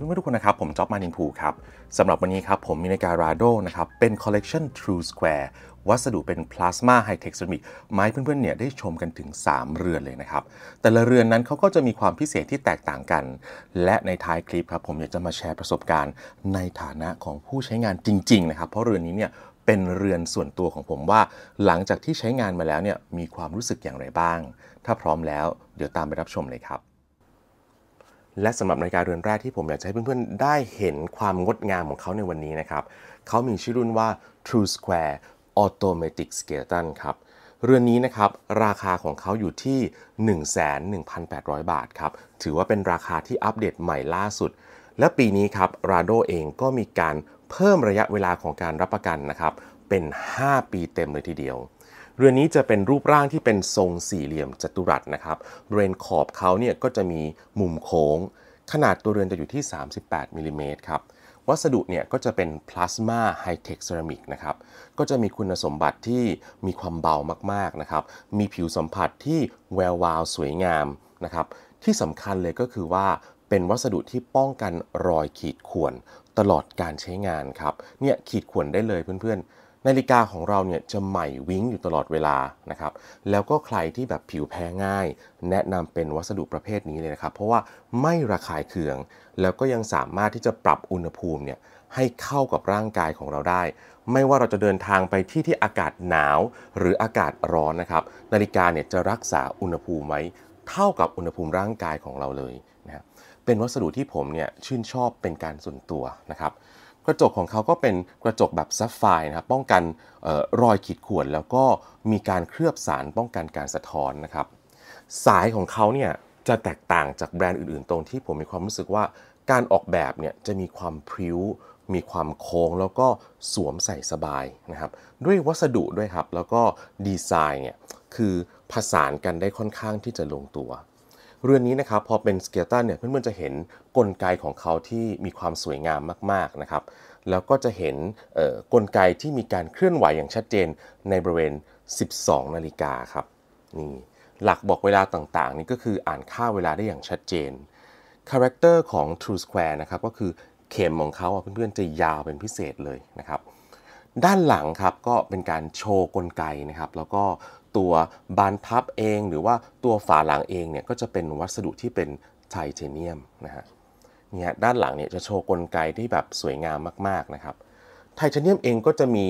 ดีเพื่อนๆทุกคนนะครับ ผมจ็อบมานินพูครับ สำหรับวันนี้ครับ ผมมีนาการาโดนะครับ เป็นคอลเลกชัน True Square วัสดุเป็นพลาสมาไฮเทคเซรามิก ไม้เพื่อนๆเนี่ยได้ชมกันถึง 3 เรือนเลยนะครับ แต่ละเรือนนั้นเขาก็จะมีความพิเศษที่แตกต่างกัน และในท้ายคลิปครับ ผมอยากจะมาแชร์ประสบการณ์ ในฐานะของผู้ใช้งานจริงๆนะครับ เพราะเรือนนี้เนี่ยเป็นเรือนส่วนตัวของผมว่า หลังจากที่ใช้งานมาแล้วเนี่ยมีความรู้สึกอย่างไรบ้าง ถ้าพร้อมแล้วเดี๋ยวตามไปรับชมเลยครับและสำหรับนาฬิกาเรือนแรกที่ผมอยากจะให้เพื่อน ๆ ได้เห็นความงดงามของเขาในวันนี้นะครับเขามีชื่อรุ่นว่า True Square Automatic Skeleton ครับ เรือนนี้นะครับราคาของเขาอยู่ที่ 11,800 บาทครับ ถือว่าเป็นราคาที่อัปเดตใหม่ล่าสุด และปีนี้ครับราโดเองก็มีการเพิ่มระยะเวลาของการรับประกันนะครับ เป็น 5 ปีเต็มเลยทีเดียวเรือนี้จะเป็นรูปร่างที่เป็นทรงสี่เหลี่ยมจัตุรัสนะครับบริเวณขอบเขาเนี่ยก็จะมีมุมโค้ง ขนาดตัวเรือนจะอยู่ที่ 38 มิลิเมตรครับ วัสดุเนี่ยก็จะเป็นพลาสมาไฮเทคเซรามิกนะครับ ก็จะมีคุณสมบัติที่มีความเบามากๆนะครับ มีผิวสัมผัสที่แวววาวสวยงามนะครับ ที่สำคัญเลยก็คือว่าเป็นวัสดุที่ป้องกันรอยขีดข่วน ตลอดการใช้งานครับ เนี่ยขีดข่วนได้เลยเพื่อนๆนาฬิกาของเราเนี่ยจะใหม่วิ้งอยู่ตลอดเวลานะครับแล้วก็ใครที่แบบผิวแพ้ง่ายแนะนำเป็นวัสดุประเภทนี้เลยนะครับ เพราะว่าไม่ระคายเคืองแล้วก็ยังสามารถที่จะปรับอุณหภูมิเนี่ยให้เข้ากับร่างกายของเราได้ ไม่ว่าเราจะเดินทางไปที่ที่อากาศหนาวหรืออากาศร้อนนะครับนาฬิกาเนี่ยจะรักษาอุณหภูมิไว้เท่ากับอุณหภูมิร่างกายของเราเลยนะเป็นวัสดุที่ผมเนี่ยชื่นชอบเป็นการส่วนตัวนะครับกระจกของเขาก็เป็นกระจกแบบซัฟไฟนะครับ ป้องกันรอยขีดข่วน แล้วก็มีการเคลือบสาร ป้องกันการสะท้อนนะครับ สายของเขาเนี่ย จะแตกต่างจากแบรนด์อื่นๆ ตรงที่ผมมีความรู้สึกว่า การออกแบบเนี่ย จะมีความพริ้ว มีความโค้ง แล้วก็สวมใส่สบายนะครับ ด้วยวัสดุด้วยครับ แล้วก็ดีไซน์เนี่ย คือผสานกันได้ค่อนข้างที่จะลงตัวเรือนนี้นะครับพอเป็นสเกลตันเนี่ยเพื่อนๆจะเห็นกลไกของเขาที่มีความสวยงามมากๆนะครับ แล้วก็จะเห็นกลไกที่มีการเคลื่อนไหวอย่างชัดเจนในบริเวณ 12 นาฬิกาครับนี่หลักบอกเวลาต่างๆนี่ก็คืออ่านค่าเวลาได้อย่างชัดเจนคาแรคเตอร์ของ True Square นะครับก็คือเข็มของเขาเพื่อนๆจะยาวเป็นพิเศษเลยนะครับด้านหลังครับก็เป็นการโชว์กลไกนะครับ แล้วก็ตัวบานพับเอง หรือว่าตัวฝาหลังเองเนี่ยก็จะเป็นวัสดุที่เป็นไทเทเนียมนะฮะเนี่ยด้านหลังเนี่ยจะโชว์กลไกที่แบบสวยงามมากๆนะครับ ไทเทเนียมเองก็จะมี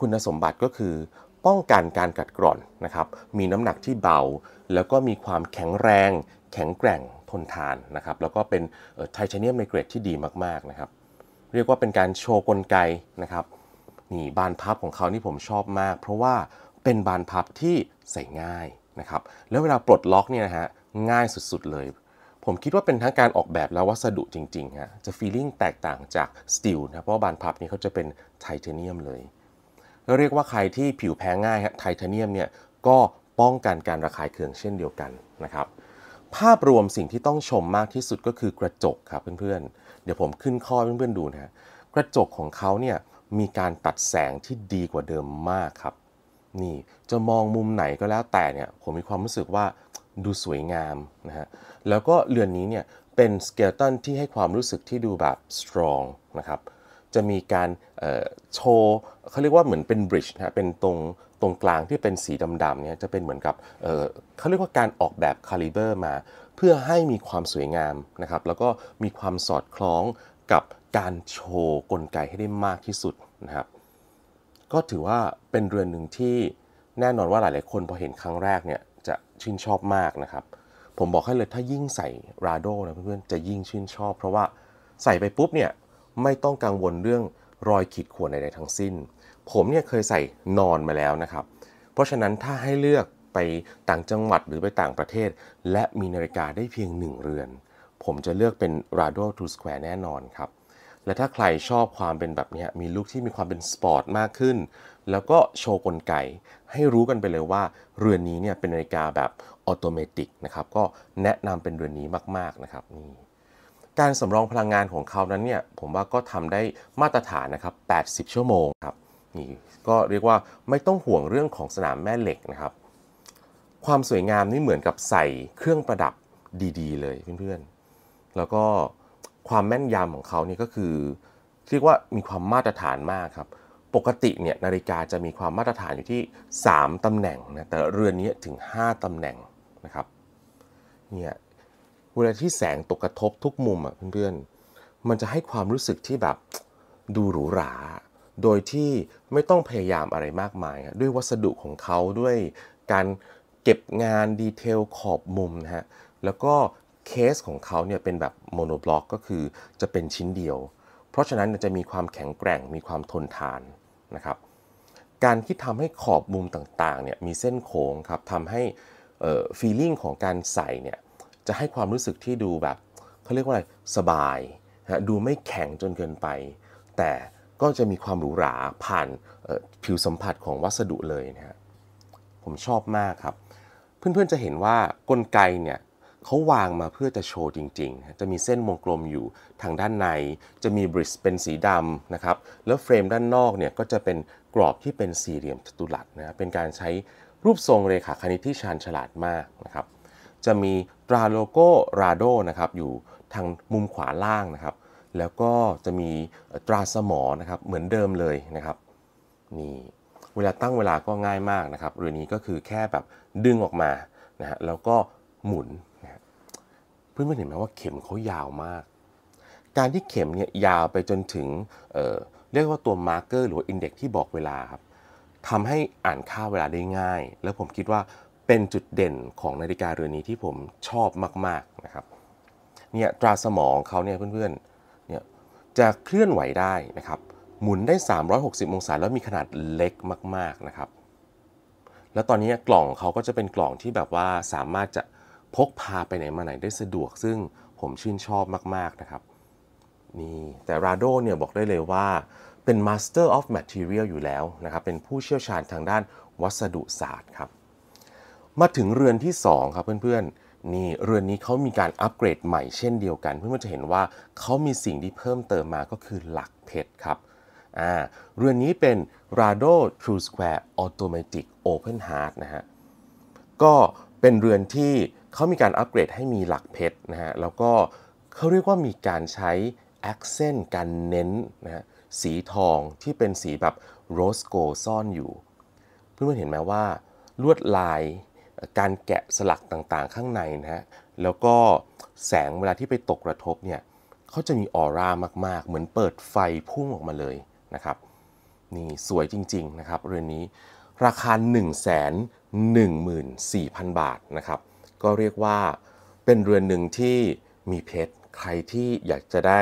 คุณสมบัติก็คือ ป้องกันการกัดกร่อนนะครับ มีน้ำหนักที่เบา แล้วก็มีความแข็งแรง แข็งแกร่งทนทานนะครับ แล้วก็เป็นไทเทเนียมในเกรดที่ดีมากๆนะครับ เรียกว่าเป็นการโชว์กลไกนะครับนี่บานพับของเขานี่ผมชอบมาก เพราะว่าเป็นบานพับที่ใส่ง่ายนะครับแล้วเวลาปลดล็อกเนี่ยนะฮะง่ายสุดๆเลย ผมคิดว่าเป็นทั้งการออกแบบและวัสดุจริง ๆ ฮะ จะฟีลิ่งแตกต่างจากสตีลนะเพราะบานพับนี้เขาจะเป็นไทเทเนียมเลยเรียกว่าใครที่ผิวแพ้ง่ายฮะไทเทเนียมเนี่ยก็ป้องกันการระคายเคืองเช่นเดียวกันนะครับภาพรวมสิ่งที่ต้องชมมากที่สุดก็คือกระจกครับเพื่อนๆ เดี๋ยวผมขึ้นข้อเพื่อนๆดูนะฮะกระจกของเขาเนี่ยมีการตัดแสงที่ดีกว่าเดิมมากครับ นี่จะมองมุมไหนก็แล้วแต่เนี่ยผมมีความรู้สึกว่าดูสวยงามนะฮะแล้วก็เรือนนี้เนี่ยเป็นสเกลตันที่ให้ความรู้สึกที่ดูแบบสตรองนะครับจะมีการโชว์เขาเรียกว่าเหมือนเป็นบริดจ์นะเป็นตรงตรงกลางที่เป็นสีดำๆเนี่ยจะเป็นเหมือนกับเเขาเรียกว่าการออกแบบคาลิเบอร์มา เพื่อให้มีความสวยงามนะครับแล้วก็มีความสอดคล้องกับการโชว์กลไกให้ได้มากที่สุดนะครับ ก็ถือว่าเป็นเรือนหนึ่งที่แน่นอนว่าหลาย ๆ คนพอเห็นครั้งแรกเนี่ยจะชื่นชอบมากนะครับ ผมบอกให้เลยถ้ายิ่งใส่ราโดนะเพื่อนๆจะยิ่งชื่นชอบ เพราะว่าใส่ไปปุ๊บเนี่ยไม่ต้องกังวลเรื่องรอยขีดข่วนใดๆทั้งสิ้น ผมเนี่ยเคยใส่นอนมาแล้วนะครับ เพราะฉะนั้นถ้าให้เลือกไปต่างจังหวัดหรือไปต่างประเทศ และมีนาฬิกาได้เพียงหนึ่งเรือน ผมจะเลือกเป็น Rado t o Square แน่นอนครับและถ้าใครชอบความเป็นแบบนี้มีลุคที่มีความเป็นสปอร์ตมากขึ้น แล้วก็โชว์กลไก ให้รู้กันไปเลยว่า เรือนนี้เนี่ยเป็นนาฬิกาแบบออโตเมติกนะครับก็แนะนำเป็นเรือนนี้มากๆนะครับนี่ การสำรองพลังงานของเขานั้นเนี่ยผมว่าก็ทำได้มาตรฐานนะครับ80 ชั่วโมงครับนี่ก็เรียกว่าไม่ต้องห่วงเรื่องของสนามแม่เหล็กนะครับ ความสวยงามนี่เหมือนกับใส่เครื่องประดับดี ๆ เลยเพื่อนๆแล้วก็ความแม่นยำของเขาเนี่ก็คือเรียกว่ามีความมาตรฐานมากครับ ปกติเนี่ยนาฬิกาจะมีความมาตรฐานอยู่ที่ 3ตำแหน่งนะแต่เรือนนี้ถึง 5ตำแหน่งนะครับเนี่ยเวลาที่แสงตกกระทบทุกมุมอ่ะเพื่อนๆมันจะให้ความรู้สึกที่แบบดูหรูหรา โดยที่ไม่ต้องพยายามอะไรมากมาย ด้วยวัสดุของเขาด้วยการเก็บงานดีเทล ขอบมุมนะฮะแล้วก็เคสของเขาเนี่ยเป็นแบบโมโนบล็อกก็คือจะเป็นชิ้นเดียว เพราะฉะนั้นจะมีความแข็งแกร่งมีความทนทานนะครับ การที่ทำให้ขอบมุมต่างๆเนี่ยมีเส้นโค้งครับทำให้ฟีลลิ่งของการใส่เนี่ย จะให้ความรู้สึกที่ดูแบบเขาเรียกว่าอะไรสบายฮะดูไม่แข็งจนเกินไป แต่ก็จะมีความหรูหรา ผ่านผิวสัมผัสของวัสดุเลยนะฮะผมชอบมากครับเพื่อนๆจะเห็นว่ากลไกเนี่ยเขาวางมาเพื่อจะโชว์จริง ๆ จะมีเส้นวงกลมอยู่ทางด้านใน จะมีบริสเป็นสีดำนะครับ แล้วเฟรมด้านนอกเนี่ยก็จะเป็นกรอบที่เป็นสี่เหลี่ยมจัตุรัสนะเป็นการใช้รูปทรงเรขาคณิตที่ชาญฉลาดมากนะครับ จะมีตราโลโก้ราโดนะครับอยู่ทางมุมขวาล่างนะครับ แล้วก็จะมีตราสมอนะครับเหมือนเดิมเลยนะครับนี่เวลาตั้งเวลาก็ง่ายมากนะครับเรือนี้ก็คือแค่แบบดึงออกมานะฮะแล้วก็หมุนเพื่อนๆเห็นไหมว่าเข็มเขายาวมาก การที่เข็มเนี่ยยาวไปจนถึงเเรียกว่าตัวมาร์กเกอร์หรืออินเด็กที่บอกเวลาครับทำให้อ่านค่าเวลาได้ง่าย แล้วผมคิดว่าเป็นจุดเด่นของนาฬิกาเรือนนี้ที่ผมชอบมากๆนะครับเนี่ยตราสมองเขาเนี่ยเพื่อนๆเนี่ยจะเคลื่อนไหวได้นะครับหมุนได้ 360องศาแล้วมีขนาดเล็กมาก ๆนะครับ แล้วตอนนี้กล่องเขาก็จะเป็นกล่องที่แบบว่าสามารถจะพกพาไปไหน มาไหนได้สะดวกซึ่งผมชื่นชอบมาก ๆ นะครับ นี่ แต่ราโดเนี่ย บอกได้เลยว่าเป็น Master of Material อยู่แล้วนะครับ เป็นผู้เชี่ยวชาญทางด้านวัสดุศาสตร์ครับ มาถึงเรือนที่ 2 ครับเพื่อนๆ นี่ เรือนนี้เขามีการอัปเกรดใหม่เช่นเดียวกัน เพื่อนๆจะเห็นว่าเขามีสิ่งที่เพิ่มเติมมาก็คือหลักเพชรครับอ่าเรือนนี้เป็น Rado True Square Automatic Open Heart นะฮะก็เป็นเรือนที่เขามีการอัปเกรดให้มีหลักเพชรนะฮะ แล้วก็เขาเรียกว่ามีการใช้ แอคเซนต์การเน้นนะฮะสีทองที่เป็นสีแบบโรสโกลซ่อนอยู่ เพื่อนๆเห็นไหมว่า ลวดลายการแกะสลักต่างๆข้างในนะฮะแล้วก็แสงเวลาที่ไปตกกระทบเนี่ยเขาจะมีออร่ามาก ๆ เหมือนเปิดไฟพุ่งออกมาเลยนะครับนี่สวยจริงๆนะครับเรือนนี้ราคา 1 1 4 0 0 0 บาทนะครับก็เรียกว่าเป็นเรือนหนึ่งที่มีเพชรใครที่อยากจะได้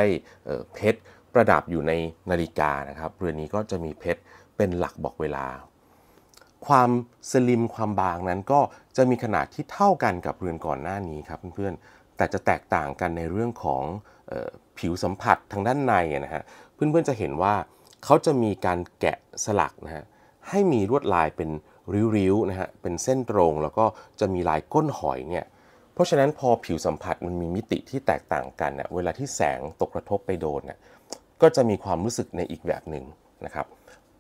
เพชรประดับอยู่ในนาฬิกานะครับเรือนนี้ก็จะมีเพชรเป็นหลักบอกเวลา ความสลิมความบางนั้นก็จะมีขนาดที่เท่ากันกับเรือนก่อนหน้านี้ครับเพื่อนๆแต่จะแตกต่างกันในเรื่องของผิวสัมผัสทางด้านในนะฮะเพื่อนๆจะเห็นว่าเขาจะมีการแกะสลักนะฮะให้มีลวดลายเป็นริ้วๆนะฮะ เป็นเส้นตรงแล้วก็จะมีลายก้นหอยเนี่ย เพราะฉะนั้นพอผิวสัมผัสมันมีมิติที่แตกต่างกันเนี่ยเวลาที่แสงตกกระทบไปโดนเนี่ยก็จะมีความรู้สึกในอีกแบบหนึ่งนะครับ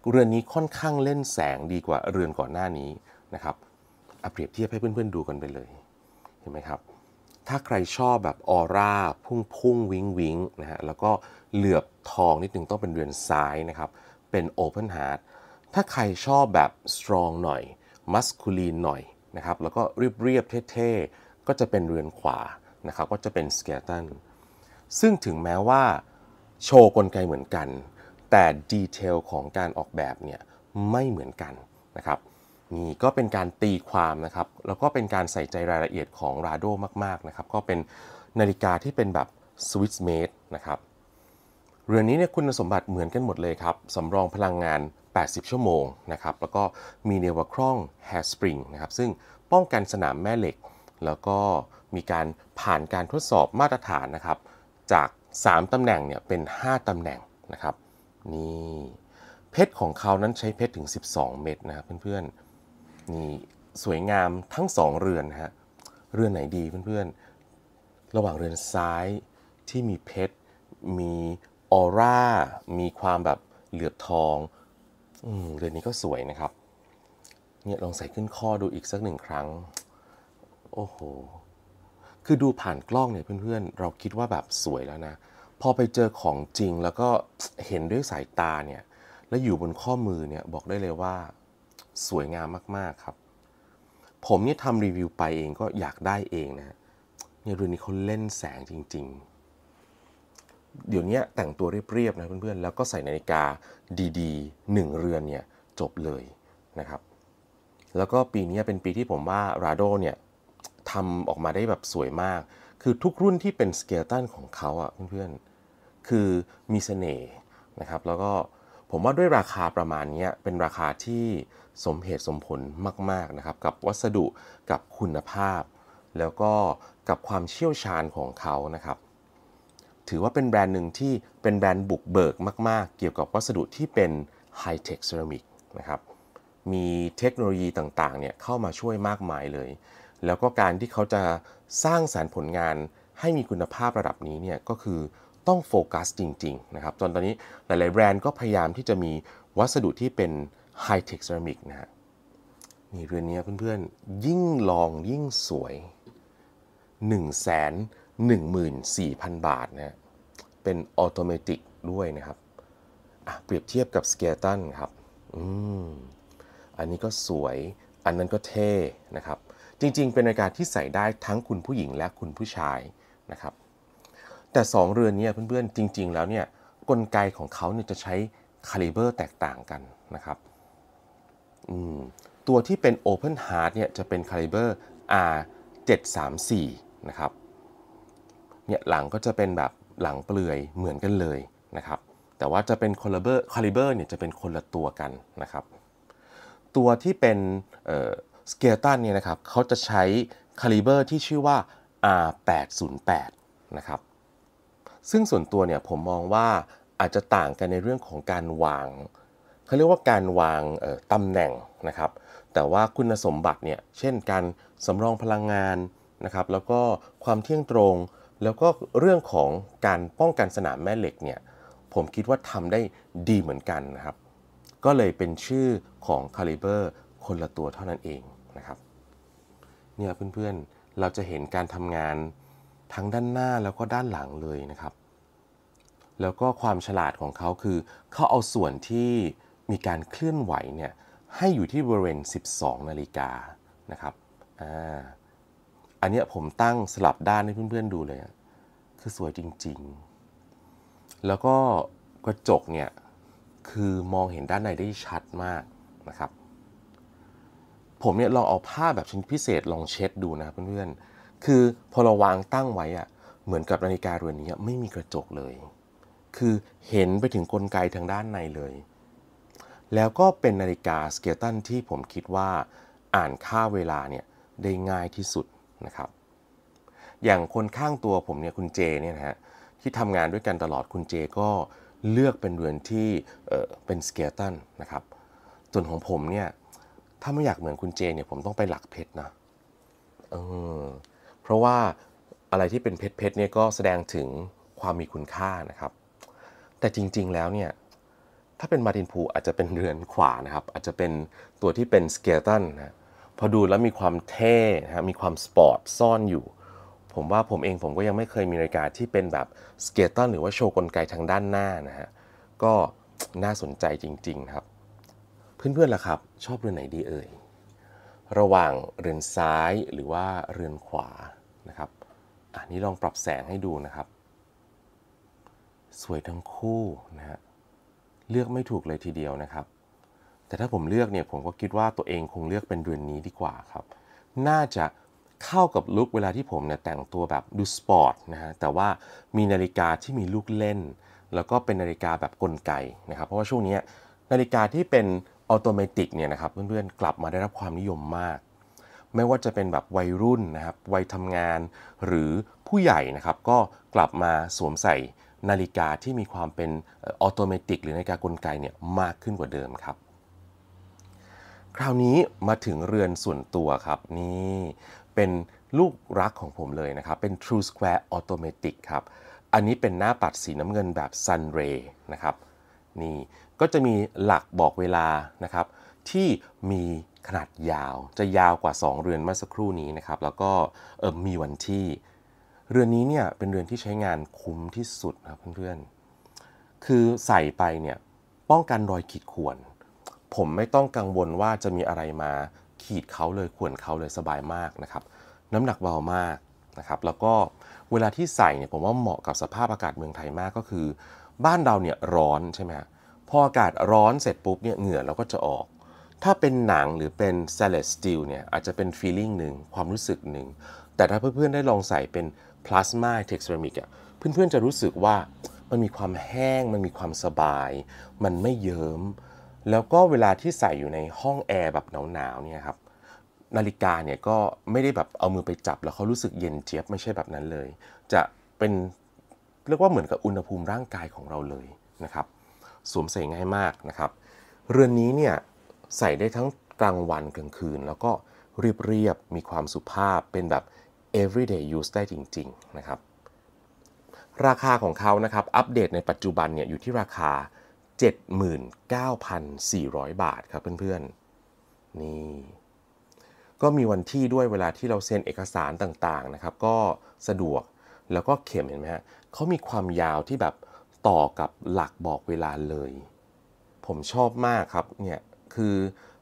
เรือนนี้ค่อนข้างเล่นแสงดีกว่าเรือนก่อนหน้านี้นะครับเอาเปรียบเทียบให้เพื่อนๆดูกันไปเลย เห็นไหมครับ ถ้าใครชอบแบบออร่าพุ่งพุ่งวิงวิงนะฮะ แล้วก็เหลือบทองนิดนึงต้องเป็นเรือนซ้ายนะครับ เป็นโอเพนฮาร์ดถ้าใครชอบแบบสตรองหน่อย มัสคูลีนหน่อยนะครับ แล้วก็เรียบเรียบเท่ๆ ก็จะเป็นเรือนขวานะครับ ก็จะเป็นสเกลตันซึ่งถึงแม้ว่าโชว์กลไกเหมือนกัน แต่ดีเทลของการออกแบบเนี่ยไม่เหมือนกันนะครับ นี่ก็เป็นการตีความนะครับ แล้วก็เป็นการใส่ใจรายละเอียดของราโดมากๆนะครับ ก็เป็นนาฬิกาที่เป็นแบบสวิช์เมดนะครับ เรือนนี้เนี่ยคุณสมบัติเหมือนกันหมดเลยครับ สำรองพลังงาน80 ชั่วโมงนะครับ แล้วก็มีเนวาคร่องแฮสปริงนะครับ ซึ่งป้องกันสนามแม่เหล็ก แล้วก็มีการผ่านการทดสอบมาตรฐานนะครับ จาก 3ตำแหน่งเนี่ยเป็น 5ตำแหน่งนะครับ นี่ เพชรของเขานั้นใช้เพชรถึง 12 เม็ดนะครับเพื่อนๆนี่สวยงามทั้ง 2 เรือนฮะ เรือนไหนดีเพื่อนๆ ระหว่างเรือนซ้ายที่มีเพชร มีออร่า มีความแบบเหลือบทองอืมเรือนนี้ก็สวยนะครับ เนี่ยลองใส่ขึ้นข้อดูอีกสักหนึ่งครั้ง โอ้โห คือดูผ่านกล้องเนี่ยเพื่อนๆ เราคิดว่าแบบสวยแล้วนะ พอไปเจอของจริงแล้วก็เห็นด้วยสายตาเนี่ย แล้วอยู่บนข้อมือเนี่ยบอกได้เลยว่า สวยงามมากๆครับ ผมเนี่ยทำรีวิวไปเองก็อยากได้เองนะเนี่ยเรือนนี้เขาเล่นแสงจริงๆเดี๋ยวนี้แต่งตัวเรียบๆนะเพื่อนๆ แล้วก็ใส่นาฬิกาดีๆ 1 เรือนเนี่ย จบเลยนะครับ แล้วก็ปีนี้เป็นปีที่ผมว่าราโดเนี่ยทำออกมาได้แบบสวยมาก คือทุกรุ่นที่เป็นสเกลตันของเขาอะ่ะเพื่อนๆคือมีสเสน่ห์นะครับ แล้วก็ผมว่าด้วยราคาประมาณนี้เป็นราคาที่สมเหตุสมผลมากๆนะครับ กับวัสดุกับคุณภาพ แล้วก็กับความเชี่ยวชาญของเขานะครับถือว่าเป็นแบรนด์หนึ่งที่เป็นแบรนด์บุกเบิกมากๆ เกี่ยวกับวัสดุที่เป็นไฮเทคเซรามิกนะครับมีเทคโนโลยีต่างๆเนี่ยเข้ามาช่วยมากมายเลย แล้วก็การที่เขาจะสร้างสารรค์ผลงานให้มีคุณภาพระดับนี้เนี่ยก็คือต้องโฟกัสจริงๆนะครับจนตอนนี้หลาย ๆแบรนด์ก็พยายามที่จะมีวัสดุที่เป็นไฮเทคเซรามิกนะฮะนี่เรือนนี้เพื่อนๆยิ่งลองยิ่งสวย1ง0 0 0 14,000 บาทนะเป็นออโตเมติกด้วยนะครับ เปรียบเทียบกับสเกลตันครับ อืม อันนี้ก็สวย อันนั้นก็เท่นะครับ จริง ๆ เป็นนาฬิกาที่ใส่ได้ทั้งคุณผู้หญิงและคุณผู้ชายนะครับ แต่ 2 เรือนนี้เพื่อน ๆ จริง ๆ แล้วเนี่ยกลไกของเขาเนี่ยจะใช้คาลิเบอร์แตกต่างกันนะครับ อืมตัวที่เป็น Open Heart เนี่ยจะเป็นคาลิเบอร์ R 734นะครับเนี่ยหลังก็จะเป็นแบบหลังเปลือยเหมือนกันเลยนะครับแต่ว่าจะเป็นคอลเบอร์คาลิเบอร์เนี่ยจะเป็นคนละตัวกันนะครับตัวที่เป็นสเกลตันเนี่ยนะครับเขาจะใช้คาลิเบอร์ที่ชื่อว่า R808 นะครับซึ่งส่วนตัวเนี่ยผมมองว่าอาจจะต่างกันในเรื่องของการวางเขาเรียกว่าการวางตำแหน่งนะครับแต่ว่าคุณสมบัติเนี่ยเช่นการสำรองพลังงานนะครับแล้วก็ความเที่ยงตรงแล้วก็เรื่องของการป้องกันสนามแม่เหล็กเนี่ยผมคิดว่าทำได้ดีเหมือนกันนะครับ ก็เลยเป็นชื่อของคาลิเบอร์คนละตัวเท่านั้นเองนะครับ เนี่ยเพื่อนๆเราจะเห็นการทำงานทั้งด้านหน้าแล้วก็ด้านหลังเลยนะครับ แล้วก็ความฉลาดของเขาคือ เขาเอาส่วนที่มีการเคลื่อนไหวเนี่ยให้อยู่ที่บริเวณ 12 นาฬิกานะครับอ่าอันนี้ผมตั้งสลับด้านให้เพื่อนๆ ดูเลย คือสวยจริงๆ แล้วก็กระจกเนี่ยคือมองเห็นด้านในได้ชัดมากนะครับ ผมเนี่ยลองเอาผ้าแบบชิ้นพิเศษลองเช็ดดูนะเพื่อนๆ คือพอเราวางตั้งไว้อะเหมือนกับนาฬิกาเรือนนี้ไม่มีกระจกเลย คือเห็นไปถึงกลไกทางด้านในเลย แล้วก็เป็นนาฬิกาสเกลตันที่ผมคิดว่าอ่านค่าเวลาเนี่ยได้ง่ายที่สุดนะครับอย่างคนข้างตัวผมเนี่ยคุณเจเนี่ยนะฮะที่ทำงานด้วยกันตลอดคุณเจก็เลือกเป็นเรือนที่เเป็นสเกลตันนะครับส่วนของผมเนี่ยถ้าไม่อยากเหมือนคุณเจเนี่ยผมต้องไปหลักเพชรนะเออเพราะว่าอะไรที่เป็นเพชรเพชรเนี่ยก็แสดงถึงความมีคุณค่านะครับ แต่จริงๆแล้วเนี่ยถ้าเป็นมาตินพูอาจจะเป็นเรือนขวานะครับอาจจะเป็นตัวที่เป็นสเกลตันนะพอดูแล้วมีความเท่นะฮะมีความสปอร์ต ซ่อนอยู่ ผมว่าผมเองผมก็ยังไม่เคยมีนาฬิกาที่เป็นแบบสเกตตันหรือว่าโชว์กลไกทางด้านหน้านะฮะก็น่าสนใจจริงๆครับเพื่อนๆล่ะครับ ชอบเรือนไหนดีเอ่ยระหว่างเรือนซ้ายหรือว่าเรือนขวานะครับอันนี้ลองปรับแสงให้ดูนะครับ สวยทั้งคู่นะฮะเลือกไม่ถูกเลยทีเดียวนะครับแต่ถ้าผมเลือกเนี่ยผมก็คิดว่าตัวเองคงเลือกเป็นเดือนนี้ดีกว่าครับ น่าจะเข้ากับลุคเวลาที่ผมเนี่ยแต่งตัวแบบดูสปอร์ตนะฮะ แต่ว่ามีนาฬิกาที่มีลูกเล่นแล้วก็เป็นนาฬิกาแบบกลไกนะครับ เพราะว่าช่วงนี้นาฬิกาที่เป็นอัตโนมัติเนี่ยนะครับเพื่อนๆ กลับมาได้รับความนิยมมาก ไม่ว่าจะเป็นแบบวัยรุ่นนะครับวัยทำงานหรือผู้ใหญ่นะครับก็กลับมาสวมใส่นาฬิกาที่มีความเป็นอัตโนมัติหรือนาฬิกากลไกเนี่ยมากขึ้นกว่าเดิมครับคราวนี้มาถึงเรือนส่วนตัวครับ นี่เป็นลูกรักของผมเลยนะครับ เป็น True Square Automatic ครับ อันนี้เป็นหน้าปัดสีน้ำเงินแบบ Sun Ray นะครับนี่ก็จะมีหลักบอกเวลานะครับที่มีขนาดยาวจะยาวกว่า2เรือนเมื่อสักครู่นี้นะครับ แล้วก็มีวันที่ เรือนนี้เนี่ยเป็นเรือนที่ใช้งานคุ้มที่สุดนะเพื่อนๆคือใส่ไปเนี่ยป้องกันรอยขีดข่วนผมไม่ต้องกังวลว่าจะมีอะไรมาขีดเขาเลยข่วนเขาเลยสบายมากนะครับ น้ำหนักเบามากนะครับ แล้วก็เวลาที่ใส่เนี่ยผมว่าเหมาะกับสภาพอากาศเมืองไทยมากก็คือ บ้านเราเนี่ยร้อนใช่ไหมพออากาศร้อนเสร็จปุ๊บเนี่ยเหงื่อเราก็จะออก ถ้าเป็นหนังหรือเป็นเซเลสติลเนี่ยอาจจะเป็นฟีลิ่งหนึ่งความรู้สึกหนึ่ง แต่ถ้าเพื่อนๆ ได้ลองใส่เป็น plasma t e x t r a m i c อ่ะเพื่อนๆจะรู้สึกว่ามันมีความแห้งมันมีความสบาย มันไม่เยิม้มแล้วก็เวลาที่ใส่อยู่ในห้องแอร์แบบหนาวๆเนี่ยครับนาฬิกาเนี่ยก็ไม่ได้แบบเอามือไปจับ แล้วเขารู้สึกเย็นเจี๊ยบไม่ใช่แบบนั้นเลย จะเป็น เรียกว่าเหมือนกับอุณหภูมิร่างกายของเราเลยนะครับสวมใส่ง่ายมากนะครับเรือนนี้เนี่ยใส่ได้ทั้งกลางวันกลางคืน แล้วก็เรียบเรียบมีความสุภาพเป็นแบบ everyday use ได้จริงๆนะครับราคาของเขานะครับอัปเดตในปัจจุบันเนี่ยอยู่ที่ราคา79,400 บาทครับเพื่อนๆนี่ ก็มีวันที่ด้วยเวลาที่เราเซ็นเอกสารต่างๆ นะครับ ก็สะดวกแล้วก็เข็มเห็นไหมฮะเขามีความยาวที่แบบต่อกับหลักบอกเวลาเลย ผมชอบมากครับเนี่ยคือ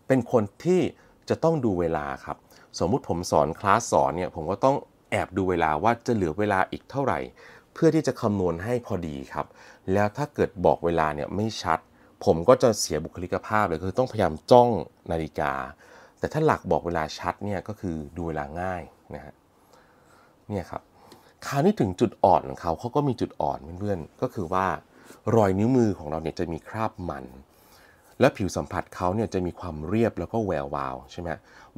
เป็นคนที่จะต้องดูเวลาครับ สมมุติผมสอนคลาสสอนเนี่ยผมก็ต้องแอบดูเวลาว่าจะเหลือเวลาอีกเท่าไหร่เพื่อที่จะคำนวณให้พอดีครับ แล้วถ้าเกิดบอกเวลาเนี่ยไม่ชัด ผมก็จะเสียบุคลิกภาพเลย คือต้องพยายามจ้องนาฬิกา แต่ถ้าหลักบอกเวลาชัดเนี่ยก็คือดูเวลาง่ายนะฮะ เนี่ยครับ คราวนี้ถึงจุดอ่อนของเขาเขาก็มีจุดอ่อนเพื่อนๆ ก็คือว่ารอยนิ้วมือของเราเนี่ยจะมีคราบมัน และผิวสัมผัสเขาเนี่ยจะมีความเรียบแล้วก็แวววาวใช่ไหม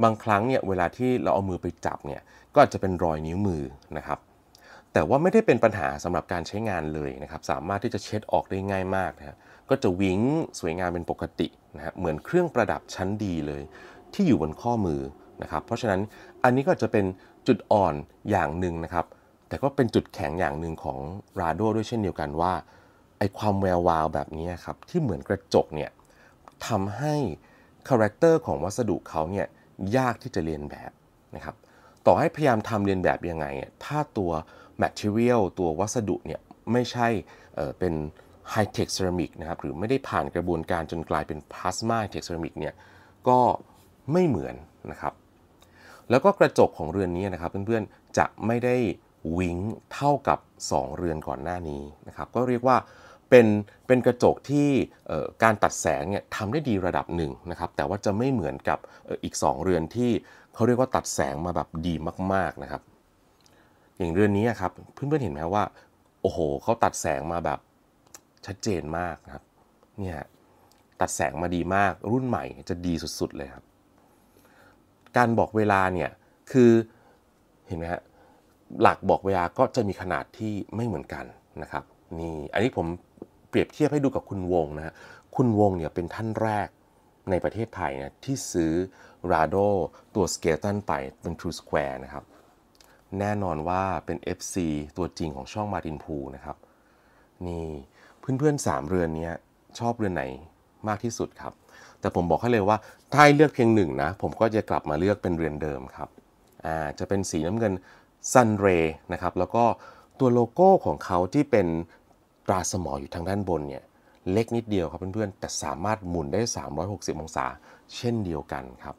บางครั้งเนี่ยเวลาที่เราเอามือไปจับเนี่ย ก็อาจจะเป็นรอยนิ้วมือนะครับแต่ว่าไม่ได้เป็นปัญหาสำหรับการใช้งานเลยนะครับ สามารถที่จะเช็ดออกได้ง่ายมากนะครก็จะวิ้งสวยงามเป็นปกตินะฮะเหมือนเครื่องประดับชั้นดีเลย ที่อยู่บนข้อมือนะครับ เพราะฉะนั้นอันนี้ก็จะเป็นจุดอ่อนอย่างหนึ่งนะครับ แต่ก็เป็นจุดแข็งอย่างหนึ่งของราโดด้วยเช่นเดียวกันว่าไอความแวววาวแบบนี้ครับที่เหมือนกระจกเนี่ยทำให้คาแรคเตอร์ของวัสดุเขาเนี่ยยากที่จะเรียนแบบนะครับ ต่อให้พยายามทำเรียนแบบยังไง ถ้าตัว material ตัววัสดุเนี่ยไม่ใช่เป็นไฮเทคเซรามิกนะครับหรือไม่ได้ผ่านกระบวนการจนกลายเป็นพลาสมา h t เทคเซรามิกเนี่ยก็ไม่เหมือนนะครับ แล้วก็กระจกของเรือนนี้นะครับเพื่อนๆจะไม่ได้วิ้งเท่ากับ 2 เรือนก่อนหน้านี้นะครับ ก็เรียกว่าเป็นเป็นกระจกที่การตัดแสงเนี่ยทำได้ดีระดับหนึ่งนะครับแต่ว่าจะไม่เหมือนกับอีก 2 เรือนที่เขาเรียกว่าตัดแสงมาแบบดีมาก ๆนะครับอย่างเรือนนี้ครับเพื่อนๆเห็นไหมว่าโอ้โหเขาตัดแสงมาแบบชัดเจนมากครับเนี่ยตัดแสงมาดีมากรุ่นใหม่จะดีสุด ๆ เลยครับ การบอกเวลาเนี่ยคือเห็นไหมฮะหลักบอกเวลาก็จะมีขนาดที่ไม่เหมือนกันนะครับนี่อันนี้ผมเปรียบเทียบให้ดูกับคุณวงนะฮะคุณวงเนี่ยเป็นท่านแรกในประเทศไทยนยที่ซื้อราโดตัวสเกลตันไปเป็น True Square นะครับแน่นอนว่าเป็น FC ตัวจริงของช่องมาดินพูนะครับนี่เพื่อนๆ 3 เรือนนี้ชอบเรือนไหนมากที่สุดครับ แต่ผมบอกให้เลยว่า ถ้าเลือกเพียงหนึ่งนะ ผมก็จะกลับมาเลือกเป็นเรือนเดิมครับอ่าจะเป็นสีน้ำเงินซันเรนะครับ แล้วก็ตัวโลโก้ของเขาที่เป็นตราสมออยู่ทางด้านบนเนี่ย เล็กนิดเดียวครับเพื่อนๆ แต่สามารถหมุนได้ 360 องศา เช่นเดียวกันครับ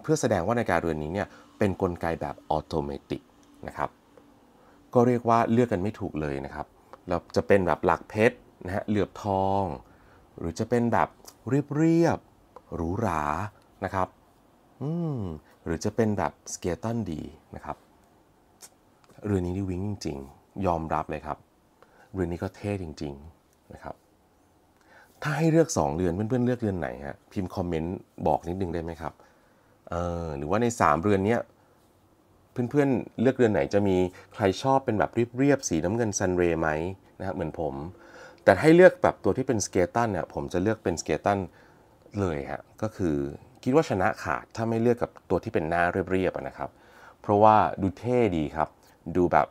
เพื่อแสดงว่าในการเรือนนี้เนี่ยเป็นนกลไกแบบอัตโนมัตินะครับก็เรียกว่าเลือกกันไม่ถูกเลยนะครับ เราจะเป็นแบบหลักเพชรนะฮะเหลือบทอง หรือจะเป็นแบบเรียบเรียบหรูหรานะครับอืมหรือจะเป็นแบบสเกตันดีนะครับเรือนี้ดี่วิ่งจริงๆ ยอมรับเลยครับเรือนี้ก็เท่จริง ๆนะครับ ถ้าให้เลือก2เรือนเพื่อนๆเลือกเรือนไหนฮะพิมพ์คอมเมนต์บอกนิดนึงได้ไหมครับเออหรือว่าใน 3 เรือนเนี้ยเพื่อน ๆ เลือกเรือนไหนจะมีใครชอบเป็นแบบเรียบๆสีน้ำเงินซันเรย์ไหมนะครับเหมือนผม แต่ให้เลือกแบบตัวที่เป็นสเกตันเนี่ยผมจะเลือกเป็นสเกตันเลยฮะก็คือคิดว่าชนะขาดถ้าไม่เลือกกับตัวที่เป็นหน้าเรียบๆนะครับ เพราะว่าดูเท่ดีครับ ดูแบบ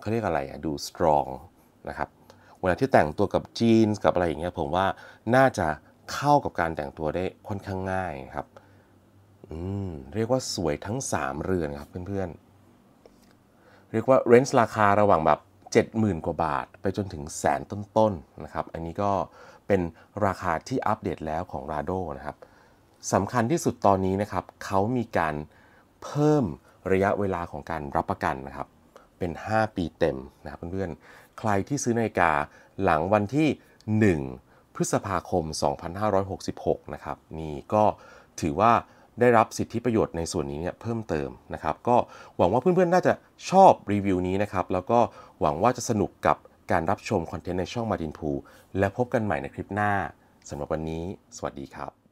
เขาเรียกอะไรอะดูสตรองนะครับเวลาที่แต่งตัวกับจีนกับอะไรอย่างเงี้ยผมว่าน่าจะเข้ากับการแต่งตัวได้ค่อนข้างง่ายครับอืมเรียกว่าสวยทั้ง 3 เรือนครับเพื่อนๆ เรียกว่าเรนจ์ราคาระหว่างแบบ 70,000กว่าบาท ไปจนถึงแสนต้นๆนนะครับ อันนี้ก็เป็นราคาที่อัปเดตแล้วของราโดนะครับสำคัญที่สุดตอนนี้นะครับ เขามีการเพิ่มระยะเวลาของการรับประกันนะครับ เป็น 5 ปีเต็มนะครับเพื่อนๆ ใครที่ซื้อนาฬิกาหลังวันที่ 1 พฤษภาคม 2566 นะครับ นี่ก็ถือว่าได้รับสิทธิประโยชน์ในส่วนนี้เนี่ยเพิ่มเติมนะครับ ก็หวังว่าเพื่อนๆ น่าจะชอบรีวิวนี้นะครับ แล้วก็หวังว่าจะสนุกกับการรับชมคอนเทนต์ในช่องมาดินพูและพบกันใหม่ในคลิปหน้าสำหรับวันนี้ สวัสดีครับ